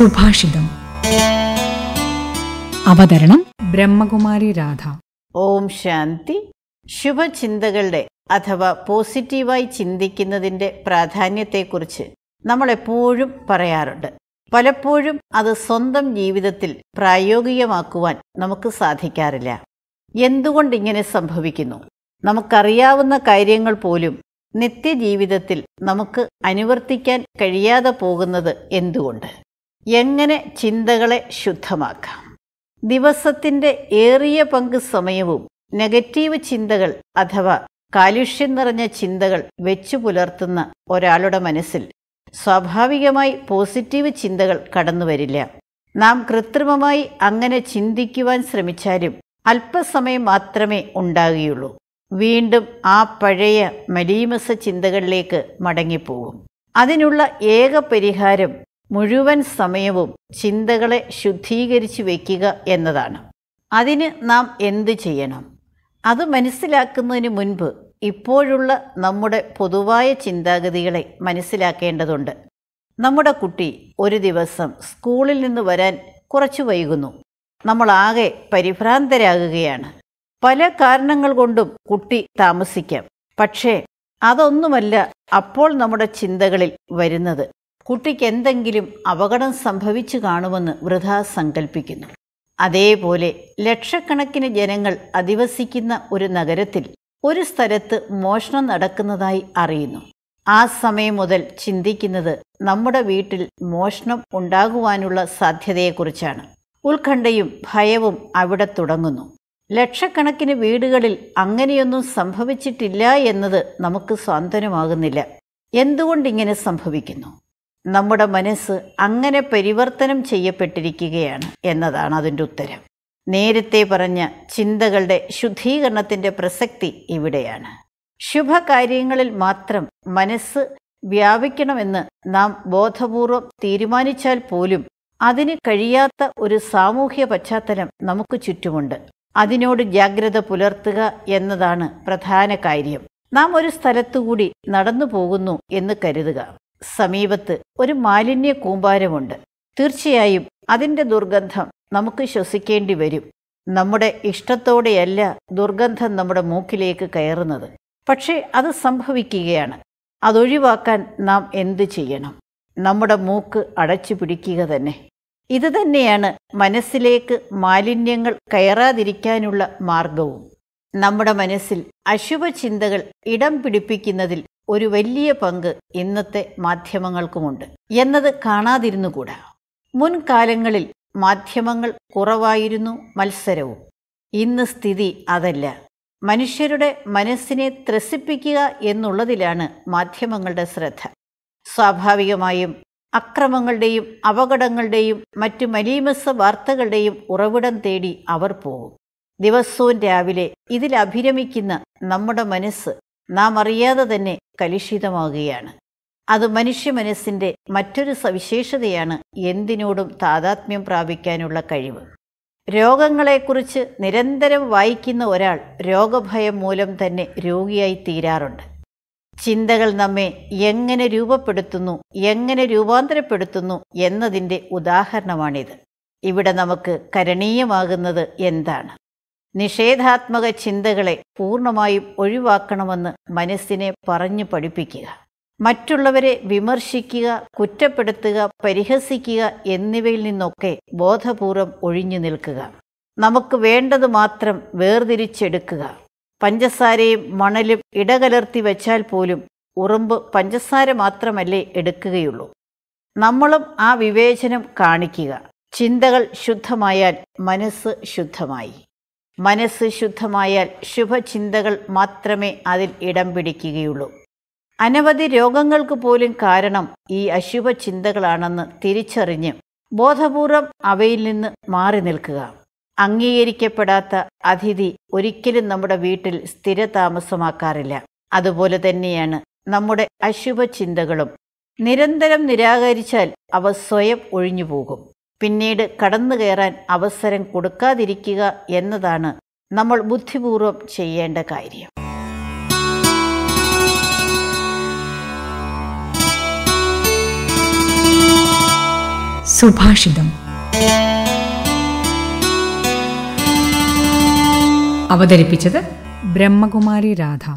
സുഭാഷിതം അവതരണം ബ്രഹ്മകുമാരി രാധ ഓം ശാന്തി ശുഭചിന്തകളുടെ അഥവാ പോസിറ്റീവായി ചിന്തിക്കുന്നതിന്റെ പ്രാധാന്യത്തെക്കുറിച്ച് നമ്മൾ എപ്പോഴും പറയാറുണ്ട് പലപ്പോഴും അത് സ്വന്തം ജീവിതത്തിൽ പ്രായോഗികമാക്കുവാൻ നമുക്ക് സാധിക്കാറില്ല എന്തുകൊണ്ട് ഇങ്ങനെ സംഭവിക്കുന്നു നമുക്കറിയാവുന്ന കാര്യങ്ങൾ പോലും നിത്യജീവിതത്തിൽ നമുക്ക് അനുവർത്തിക്കാൻ കഴിയാതെ പോകുന്നത് എന്തുകൊണ്ട് എങ്ങനെ ചിന്തകളെ ശുദ്ധമാക്കാം ദിവസത്തിൻ്റെ ഏറിയ പങ്ക് സമയവും നെഗറ്റീവ് ചിന്തകൾ അഥവാ കാലുഷ്യം നിറഞ്ഞ ചിന്തകൾ വെച്ചു പുലർത്തുന്ന ഒരാളുടെ മനസ്സിൽ സ്വാഭാവികമായി പോസിറ്റീവ് ചിന്തകൾ കടന്നുവരില്ല നാം കൃത്രിമമായി അങ്ങനെ ചിന്തിക്കുവാൻ ശ്രമിച്ചാലും അല്പസമയം മാത്രമേ ഉണ്ടാകുകയുള്ളൂ വീണ്ടും ആ പഴയ മലീമസ ചിന്തകളിലേക്ക് മടങ്ങിപ്പോകും അതിനുള്ള ഏക പരിഹാരം മുഴുവൻ സമയവും ചിന്തകളെ ശുദ്ധീകരിച്ചു വയ്ക്കുക എന്നതാണ് അതിന് നാം എന്ത് ചെയ്യണം അത് മനസ്സിലാക്കുന്നതിന് മുൻപ് ഇപ്പോഴുള്ള നമ്മുടെ പൊതുവായ ചിന്താഗതികളെ മനസ്സിലാക്കേണ്ടതുണ്ട് നമ്മുടെ കുട്ടി ഒരു ദിവസം സ്കൂളിൽ നിന്ന് വരാൻ കുറച്ച് വൈകുന്നു നമ്മളാകെ പരിഭ്രാന്തരാകുകയാണ് പല കാരണങ്ങൾ കൊണ്ടും കുട്ടി താമസിക്കാം പക്ഷേ അതൊന്നുമല്ല അപ്പോൾ നമ്മുടെ ചിന്തകളിൽ വരുന്നത് കുട്ടിക്ക് എന്തെങ്കിലും അപകടം സംഭവിച്ചു കാണുമെന്ന് വൃഥ സങ്കല്പിക്കുന്നു അതേപോലെ ലക്ഷക്കണക്കിന് ജനങ്ങൾ അധിവസിക്കുന്ന ഒരു നഗരത്തിൽ ഒരു സ്ഥലത്ത് മോഷണം നടക്കുന്നതായി അറിയുന്നു ആ സമയം മുതൽ ചിന്തിക്കുന്നത് നമ്മുടെ വീട്ടിൽ മോഷണം ഉണ്ടാകുവാനുള്ള സാധ്യതയെക്കുറിച്ചാണ് ഉത്കണ്ഠയും ഭയവും അവിടെ തുടങ്ങുന്നു ലക്ഷക്കണക്കിന് വീടുകളിൽ അങ്ങനെയൊന്നും സംഭവിച്ചിട്ടില്ല എന്നത് നമുക്ക് സ്വാന്തനമാകുന്നില്ല എന്തുകൊണ്ടിങ്ങനെ സംഭവിക്കുന്നു നമ്മുടെ മനസ്സ് അങ്ങനെ പരിവർത്തനം ചെയ്യപ്പെട്ടിരിക്കുകയാണ് എന്നതാണ് അതിൻ്റെ ഉത്തരം നേരത്തെ പറഞ്ഞ ചിന്തകളുടെ ശുദ്ധീകരണത്തിൻ്റെ പ്രസക്തി ഇവിടെയാണ് ശുഭകാര്യങ്ങളിൽ മാത്രം മനസ്സ് വ്യാപിക്കണമെന്ന് നാം ബോധപൂർവം തീരുമാനിച്ചാൽ പോലും അതിന് കഴിയാത്ത ഒരു സാമൂഹ്യ പശ്ചാത്തലം നമുക്ക് ചുറ്റുമുണ്ട് അതിനോട് ജാഗ്രത പുലർത്തുക എന്നതാണ് പ്രധാന കാര്യം നാം ഒരു സ്ഥലത്തുകൂടി നടന്നു പോകുന്നു എന്ന് കരുതുക സമീപത്ത് ഒരു മാലിന്യ കൂമ്പാരമുണ്ട് തീർച്ചയായും അതിൻ്റെ ദുർഗന്ധം നമുക്ക് ശ്വസിക്കേണ്ടി വരും നമ്മുടെ ഇഷ്ടത്തോടെയല്ല ദുർഗന്ധം നമ്മുടെ മൂക്കിലേക്ക് കയറുന്നത് പക്ഷേ അത് സംഭവിക്കുകയാണ് അതൊഴിവാക്കാൻ നാം എന്തു ചെയ്യണം നമ്മുടെ മൂക്ക് അടച്ചു പിടിക്കുക തന്നെ ഇത് തന്നെയാണ് മനസ്സിലേക്ക് മാലിന്യങ്ങൾ കയറാതിരിക്കാനുള്ള മാർഗവും നമ്മുടെ മനസ്സിൽ അശുഭ ചിന്തകൾ ഇടം പിടിപ്പിക്കുന്നതിൽ ഒരു വലിയ പങ്ക് ഇന്നത്തെ മാധ്യമങ്ങൾക്കുമുണ്ട് എന്നത് കാണാതിരുന്നുകൂടാ മുൻകാലങ്ങളിൽ മാധ്യമങ്ങൾ കുറവായിരുന്നു മത്സരവും ഇന്ന് സ്ഥിതി അതല്ല മനുഷ്യരുടെ മനസ്സിനെ ത്രസിപ്പിക്കുക എന്നുള്ളതിലാണ് മാധ്യമങ്ങളുടെ ശ്രദ്ധ സ്വാഭാവികമായും അക്രമങ്ങളുടെയും അപകടങ്ങളുടെയും മറ്റു മലീമസ വാർത്തകളുടെയും ഉറവിടം തേടി അവർ പോകും ദിവസവും രാവിലെ ഇതിലഭിരമിക്കുന്ന നമ്മുടെ മനസ്സ് നാം അറിയാതെ തന്നെ കലുഷിതമാകുകയാണ് അത് മനുഷ്യ മനസ്സിൻ്റെ മറ്റൊരു സവിശേഷതയാണ് എന്തിനോടും താതാത്മ്യം പ്രാപിക്കാനുള്ള കഴിവ് രോഗങ്ങളെക്കുറിച്ച് നിരന്തരം വായിക്കുന്ന ഒരാൾ രോഗഭയം മൂലം തന്നെ രോഗിയായി തീരാറുണ്ട് ചിന്തകൾ നമ്മെ എങ്ങനെ രൂപപ്പെടുത്തുന്നു എങ്ങനെ രൂപാന്തരപ്പെടുത്തുന്നു എന്നതിൻ്റെ ഉദാഹരണമാണിത് ഇവിടെ നമുക്ക് കരണീയമാകുന്നത് എന്താണ് നിഷേധാത്മക ചിന്തകളെ പൂർണ്ണമായും ഒഴിവാക്കണമെന്ന് മനസ്സിനെ പറഞ്ഞു പഠിപ്പിക്കുക മറ്റുള്ളവരെ വിമർശിക്കുക കുറ്റപ്പെടുത്തുക പരിഹസിക്കുക എന്നിവയിൽ നിന്നൊക്കെ ബോധപൂർവം ഒഴിഞ്ഞു നിൽക്കുക നമുക്ക് വേണ്ടത് മാത്രം വേർതിരിച്ചെടുക്കുക പഞ്ചസാരയും മണലും ഇടകലർത്തി വെച്ചാൽ പോലും ഉറുമ്പ് പഞ്ചസാര മാത്രമല്ലേ എടുക്കുകയുള്ളൂ നമ്മളും ആ വിവേചനം കാണിക്കുക ചിന്തകൾ ശുദ്ധമായാൽ മനസ്സ് ശുദ്ധമായി മനസ്സ് ശുദ്ധമായാൽ ശുഭചിന്തകൾ മാത്രമേ അതിൽ ഇടം പിടിക്കുകയുള്ളൂ അനവധി രോഗങ്ങൾക്ക് പോലും കാരണം ഈ അശുഭ ചിന്തകളാണെന്ന് തിരിച്ചറിഞ്ഞ് ബോധപൂർവം അവയിൽ നിന്ന് മാറി നിൽക്കുക അംഗീകരിക്കപ്പെടാത്ത അതിഥി ഒരിക്കലും നമ്മുടെ വീട്ടിൽ സ്ഥിരതാമസമാക്കാറില്ല അതുപോലെ തന്നെയാണ് നമ്മുടെ അശുഭ ചിന്തകളും നിരന്തരം നിരാകരിച്ചാൽ അവ സ്വയം ഒഴിഞ്ഞുപോകും പിന്നീട് കടന്നു കയറാൻ അവസരം കൊടുക്കാതിരിക്കുക എന്നതാണ് നമ്മൾ ബുദ്ധിപൂർവം ചെയ്യേണ്ട കാര്യം സുഭാഷിതം അവതരിപ്പിച്ചത് ബ്രഹ്മകുമാരി രാധ